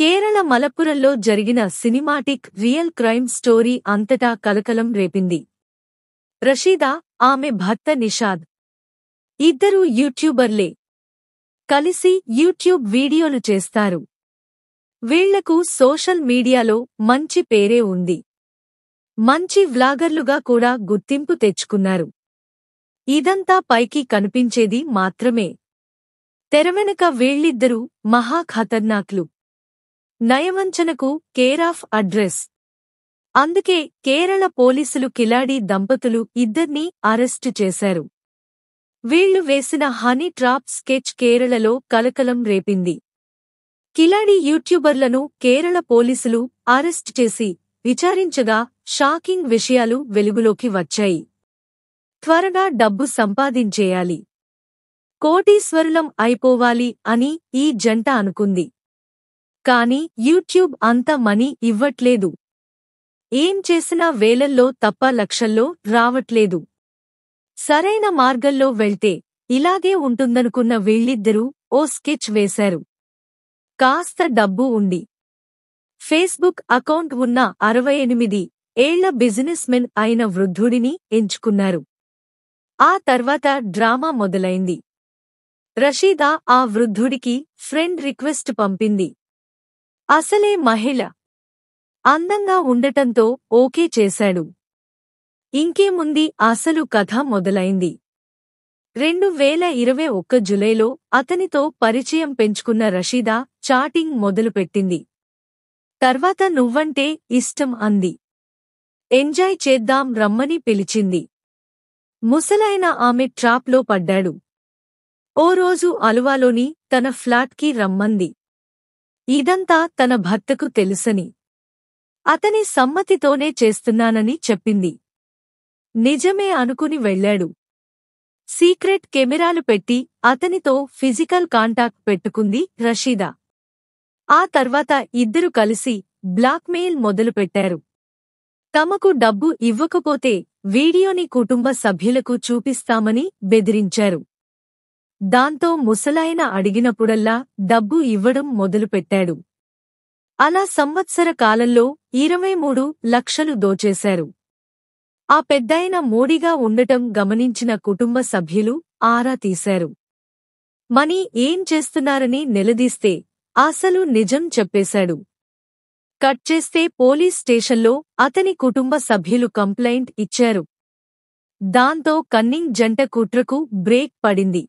కేరళ మలప్పురంలో జరిగిన cinematic real crime story అంతటా కలకలం రేపింది రషీదా ఆమె భర్త నిషాద్ ఇద్దరూ యూట్యూబర్లే కలిసి యూట్యూబ్ వీడియోలు చేస్తారు వీళ్లకు సోషల్ మీడియాలో మంచి పేరే ఉంది మంచి వ్లాగర్లుగా కూడా గుర్తింపు తెచ్చుకున్నారు ఇదంతా పైకి కనిపించేది మాత్రమే తెరవెనక వీళ్ళిద్దరూ మహాఖతర్నాక్లు నయవంచనకు కేరాఫ్ అడ్రస్ అందుకే కేరళ పోలీసులు కిలాడి దంపతులు ఇద్దర్నీ అరెస్టు చేశారు వీళ్లు వేసిన హనీ ట్రాప్ స్కెచ్ కేరళలో కలకలం రేపింది కిలాడి యూట్యూబర్లను కేరళ పోలీసులు అరెస్ట్ చేసి విచారించగా షాకింగ్ విషయాలు వెలుగులోకి వచ్చాయి త్వరగా డబ్బు సంపాదించేయాలి కోటీశ్వరులం అయిపోవాలి అని ఈ జంట అనుకుంది కానీ యూట్యూబ్ అంత మనీ ఇవ్వట్లేదు ఏం చేసినా వేలల్లో తప్ప లక్షల్లో రావట్లేదు సరైన మార్గంలో వెళ్తే ఇలాగే ఉంటుందనుకున్న వీళ్ళిద్దరూ ఓ స్కెచ్ వేశారు కాస్త డబ్బు ఉండి ఫేస్బుక్ అకౌంట్ ఉన్న అరవై ఎనిమిది ఏళ్ల బిజినెస్మెన్ అయిన వృద్ధుడిని ఎంచుకున్నారు ఆ తర్వాత డ్రామా మొదలైంది రషీదా ఆ వృద్ధుడికి ఫ్రెండ్ రిక్వెస్ట్ పంపింది అసలే మహిళ అందంగా ఉండటంతో ఓకే చేశాడు ఇంకేముంది అసలు కథ మొదలైంది రెండు వేల ఇరవై ఒక్క జులైలో అతనితో పరిచయం పెంచుకున్న రషీదా చాటింగ్ మొదలుపెట్టింది తర్వాత నువ్వంటే ఇష్టం అంది ఎంజాయ్ చేద్దాం రమ్మని పిలిచింది ముసలైన ఆమె ట్రాప్లో పడ్డాడు ఓ రోజు అలువాలోని తన ఫ్లాట్కి రమ్మంది ఇదంతా తన భర్తకు తెలుసని అతని సమ్మతితోనే చేస్తున్నానని చెప్పింది నిజమే అనుకుని వెళ్లాడు సీక్రెట్ కెమెరాలు పెట్టి అతనితో ఫిజికల్ కాంటాక్ట్ పెట్టుకుంది రషీదా ఆ తర్వాత ఇద్దరు కలిసి బ్లాక్మెయిల్ మొదలుపెట్టారు తమకు డబ్బు ఇవ్వకపోతే వీడియోని కుటుంబ సభ్యులకు చూపిస్తామని బెదిరించారు దాంతో ముసలాయన అడిగినప్పుడల్లా డబ్బు ఇవ్వడం మొదలుపెట్టాడు అలా సంవత్సర కాలంలో ఇరవై మూడు లక్షలు దోచేశారు ఆ పెద్దాయన మోడీగా ఉండటం గమనించిన కుటుంబ సభ్యులు ఆరా తీశారు మనీ ఏం చేస్తున్నారని నిలదీస్తే అసలు నిజం చెప్పేశాడు కట్ చేస్తే పోలీస్ స్టేషన్లో అతని కుటుంబ సభ్యులు కంప్లైంట్ ఇచ్చారు దాంతో కన్నింగ్ జంట కుట్రకు బ్రేక్ పడింది